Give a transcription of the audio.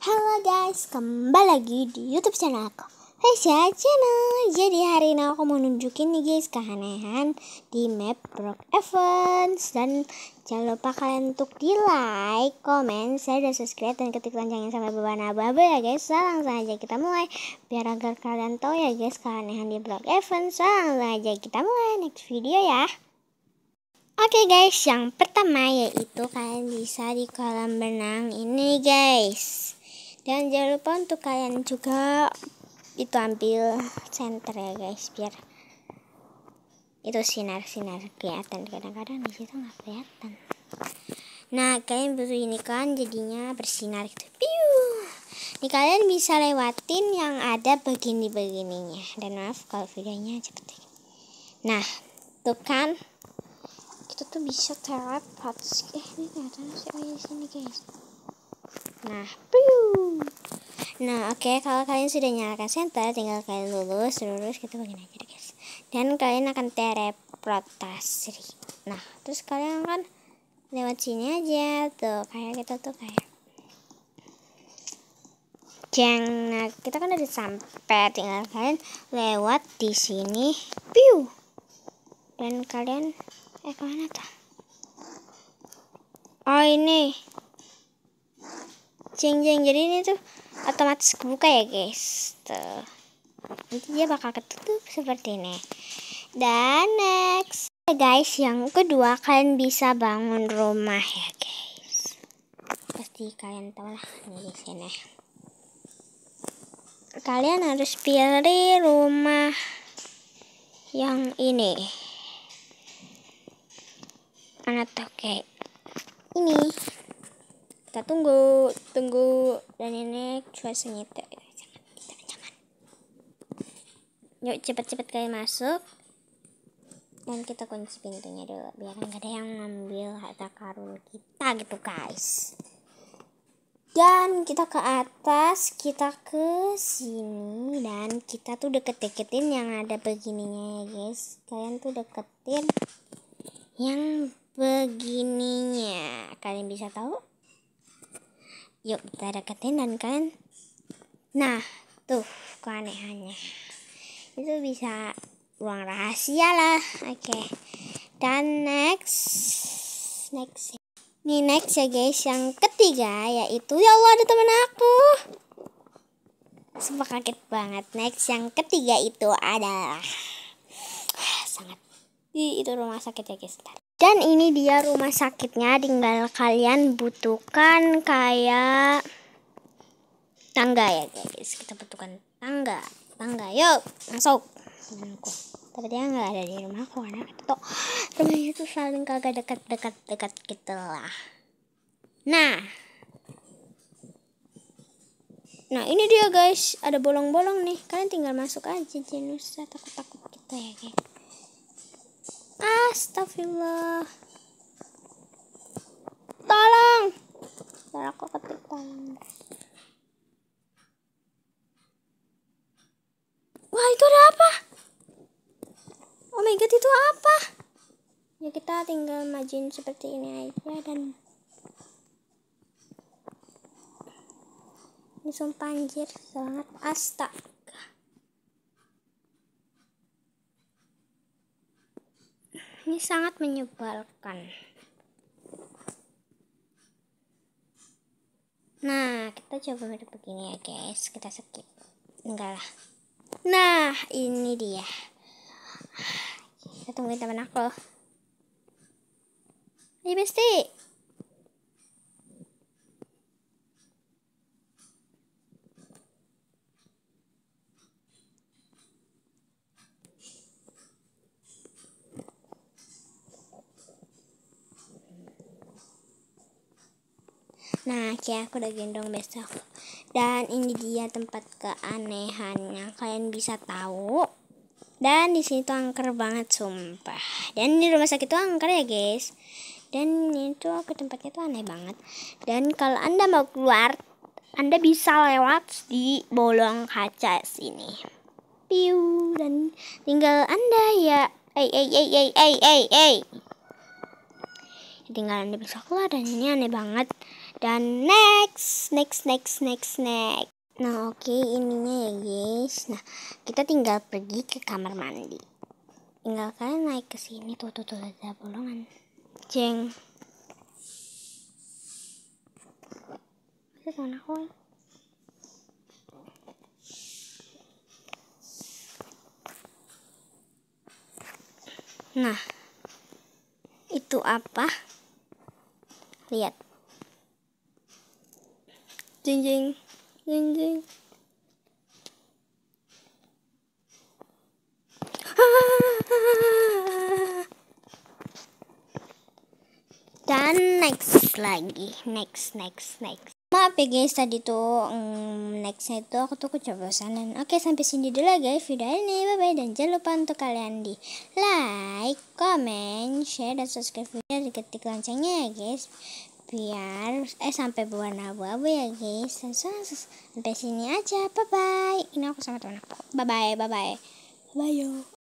Halo guys, kembali lagi di YouTube channel aku, Fasya Channel. Jadi hari ini aku mau nunjukin nih guys keanehan di map Brock Evans dan jangan lupa kalian untuk di like, comment, share dan subscribe dan ketik loncengnya sampai beban abu ya guys. So, langsung aja kita mulai biar agar kalian tahu ya guys keanehan di Brock Evans. So, langsung aja kita mulai next video ya. Oke okay guys, yang pertama yaitu kalian bisa di kolam renang ini guys dan jangan lupa untuk kalian juga itu ambil center ya guys biar itu sinar-sinar kelihatan kadang-kadang di situ nggak kelihatan nah kalian butuh ini kan jadinya bersinar gitu piu ini kalian bisa lewatin yang ada begini-begininya dan maaf kalau videonya cepet. nah tuh kan itu tuh bisa teleport eh ini kelihatan sih oh, iya, di sini guys Nah, Nah, oke, okay, kalau kalian sudah nyalakan senter, tinggal kalian lulus, lurus gitu begini aja, guys. Dan kalian akan teleportasi. Nah, terus kalian akan lewat sini aja tuh, kayak kita gitu, tuh kayak Jeng, nah kita kan udah sampai, tinggal kalian lewat di sini, piu. Dan kalian eh kemana tuh? Oh ini, jeng jeng jadi ini tuh otomatis kebuka ya guys tuh nanti dia bakal ketutup seperti ini dan next guys yang kedua kalian bisa bangun rumah ya guys pasti kalian tahu lah ini di sini kalian harus pilih rumah yang ini mana tuh kayak ini kita tunggu tunggu dan ini cuacanya tidak yuk cepet-cepet kalian masuk dan kita kunci pintunya dulu biar gak ada yang ngambil harta karun kita gitu guys dan kita ke atas kita ke sini dan kita tuh deket-deketin yang ada begininya ya guys kalian tuh deketin yang begininya kalian bisa tahu yuk kita deketin dan kalian nah tuh keanehannya itu bisa ruang rahasia lah oke okay. dan next next ini next ya guys yang ketiga yaitu ya Allah ada temen aku Sumpah kaget banget Next yang ketiga itu adalah ah, Sangat Ih, Itu rumah sakit ya guys Bentar. Dan ini dia rumah sakitnya, tinggal kalian butuhkan kayak tangga ya guys. Kita butuhkan tangga, tangga. Yuk, masuk. Rumahku. Tapi dia nggak ada di rumah aku karena itu rumahnya tuh saling kagak dekat-dekat dekat gitu lah. Nah, Nah ini dia guys, ada bolong-bolong nih. Kalian tinggal masuk aja, jangan takut-takut kita ya guys. Astagfirullah. Tolong. Dan aku ketik tolong. Wah, itu ada apa? Oh my god, itu apa? Ya kita tinggal majin seperti ini aja dan ini sumpah anjir sangat Astagfirullah. ini sangat menyebalkan. Nah, kita coba begini ya guys. Kita skip. Enggak lah. Nah, ini dia. Kita tungguin teman aku. Ini bestie. Nah, Kia aku udah gendong besok. Dan ini dia tempat keanehannya. Kalian bisa tahu. Dan di sini tuh angker banget sumpah. Dan di rumah sakit tuh angker ya, guys. Dan ini tuh aku tempatnya tuh aneh banget. Dan kalau Anda mau keluar, Anda bisa lewat di bolong kaca sini. Piu dan tinggal Anda ya. Ei ei ei ei ei ei ei ketinggalan di keluar dan ini aneh banget dan next next next next next nah oke okay, ininya ya guys nah kita tinggal pergi ke kamar mandi tinggal kalian naik ke sini tuh tuh tuh ada bolongan ceng itu mana ya. kau Nah, itu apa? lihat jing dan next lagi next next next Maaf ya guys, tadi tuh hmm, nextnya itu aku tuh kecoblosanan. Oke, sampai sini dulu guys video ini. Bye-bye dan jangan lupa untuk kalian di like, comment, share, dan subscribe video dan ketik loncengnya ya guys. Biar eh sampai berwarna abu-abu ya guys. Sampai sini aja. Bye-bye. Ini aku sama teman aku. Bye-bye, bye-bye. Bye yo.